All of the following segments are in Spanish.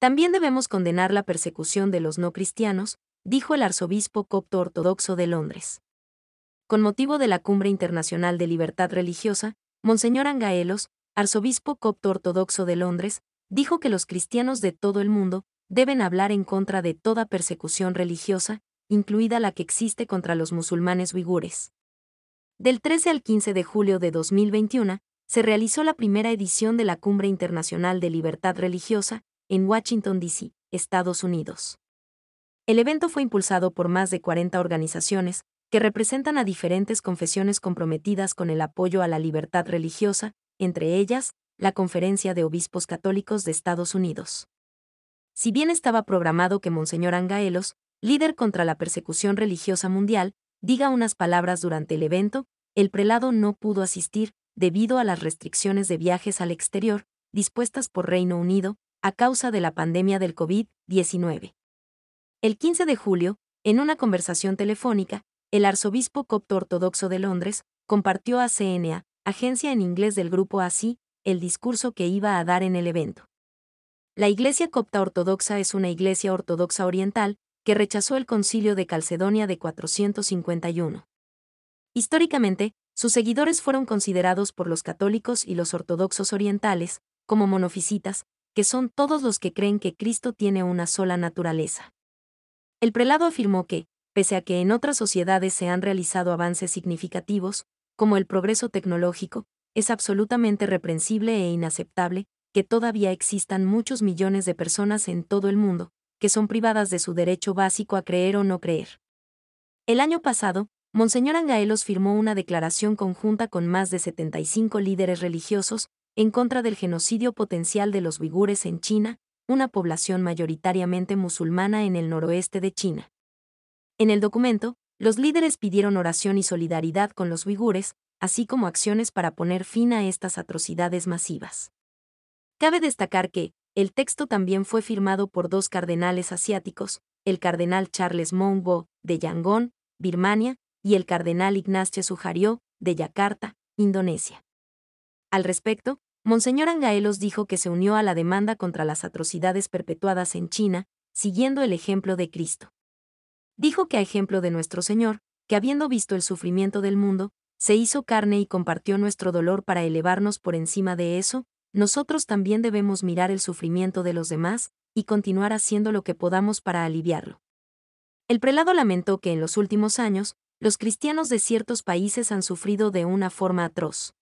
También debemos condenar la persecución de los no cristianos, dijo el arzobispo copto ortodoxo de Londres. Con motivo de la Cumbre Internacional de Libertad Religiosa, Monseñor Angaelos, arzobispo copto ortodoxo de Londres, dijo que los cristianos de todo el mundo deben hablar en contra de toda persecución religiosa, incluida la que existe contra los musulmanes uigures. Del 13 al 15 de julio de 2021, se realizó la primera edición de la Cumbre Internacional de Libertad Religiosa, en Washington, D.C., Estados Unidos. El evento fue impulsado por más de 40 organizaciones que representan a diferentes confesiones comprometidas con el apoyo a la libertad religiosa, entre ellas, la Conferencia de Obispos Católicos de Estados Unidos. Si bien estaba programado que Monseñor Angaelos, líder contra la persecución religiosa mundial, diga unas palabras durante el evento, el prelado no pudo asistir debido a las restricciones de viajes al exterior dispuestas por Reino Unido, a causa de la pandemia del COVID-19. El 15 de julio, en una conversación telefónica, el arzobispo copto ortodoxo de Londres compartió a CNA, agencia en inglés del grupo ASI, el discurso que iba a dar en el evento. La Iglesia copta ortodoxa es una iglesia ortodoxa oriental que rechazó el concilio de Calcedonia de 451. Históricamente, sus seguidores fueron considerados por los católicos y los ortodoxos orientales como monofisitas, que son todos los que creen que Cristo tiene una sola naturaleza. El prelado afirmó que, pese a que en otras sociedades se han realizado avances significativos, como el progreso tecnológico, es absolutamente reprensible e inaceptable que todavía existan muchos millones de personas en todo el mundo, que son privadas de su derecho básico a creer o no creer. El año pasado, Monseñor Angaelos firmó una declaración conjunta con más de 75 líderes religiosos, en contra del genocidio potencial de los uigures en China, una población mayoritariamente musulmana en el noroeste de China. En el documento, los líderes pidieron oración y solidaridad con los uigures, así como acciones para poner fin a estas atrocidades masivas. Cabe destacar que, el texto también fue firmado por dos cardenales asiáticos, el cardenal Charles Mongo, de Yangon, Birmania, y el cardenal Ignacio Sujario, de Yakarta, Indonesia. Al respecto, Monseñor Angaelos dijo que se unió a la demanda contra las atrocidades perpetuadas en China, siguiendo el ejemplo de Cristo. Dijo que a ejemplo de nuestro Señor, que habiendo visto el sufrimiento del mundo, se hizo carne y compartió nuestro dolor para elevarnos por encima de eso, nosotros también debemos mirar el sufrimiento de los demás y continuar haciendo lo que podamos para aliviarlo. El prelado lamentó que en los últimos años, los cristianos de ciertos países han sufrido de una forma atroz.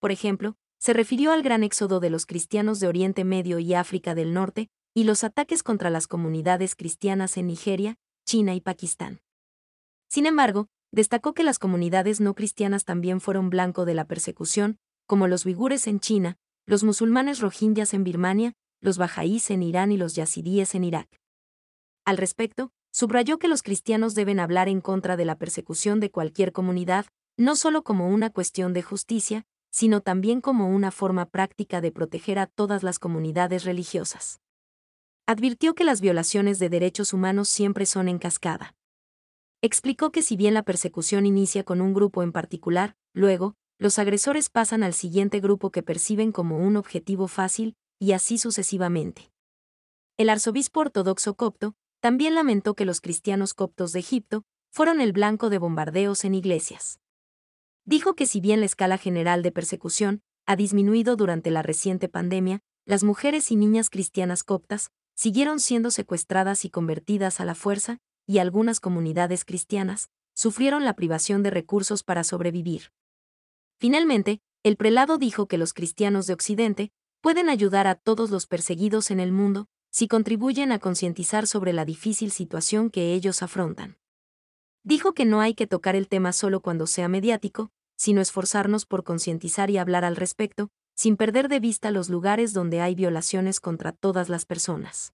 Por ejemplo, se refirió al gran éxodo de los cristianos de Oriente Medio y África del Norte, y los ataques contra las comunidades cristianas en Nigeria, China y Pakistán. Sin embargo, destacó que las comunidades no cristianas también fueron blanco de la persecución, como los uigures en China, los musulmanes rohingyas en Birmania, los bajaís en Irán y los yazidíes en Irak. Al respecto, subrayó que los cristianos deben hablar en contra de la persecución de cualquier comunidad, no solo como una cuestión de justicia, sino también como una forma práctica de proteger a todas las comunidades religiosas. Advirtió que las violaciones de derechos humanos siempre son en cascada. Explicó que si bien la persecución inicia con un grupo en particular, luego, los agresores pasan al siguiente grupo que perciben como un objetivo fácil, y así sucesivamente. El arzobispo ortodoxo copto también lamentó que los cristianos coptos de Egipto fueron el blanco de bombardeos en iglesias dijo que si bien la escala general de persecución ha disminuido durante la reciente pandemia, las mujeres y niñas cristianas coptas siguieron siendo secuestradas y convertidas a la fuerza, y algunas comunidades cristianas sufrieron la privación de recursos para sobrevivir. Finalmente, el prelado dijo que los cristianos de Occidente pueden ayudar a todos los perseguidos en el mundo si contribuyen a concientizar sobre la difícil situación que ellos afrontan. Dijo que no hay que tocar el tema solo cuando sea mediático, sino esforzarnos por concientizar y hablar al respecto, sin perder de vista los lugares donde hay violaciones contra todas las personas.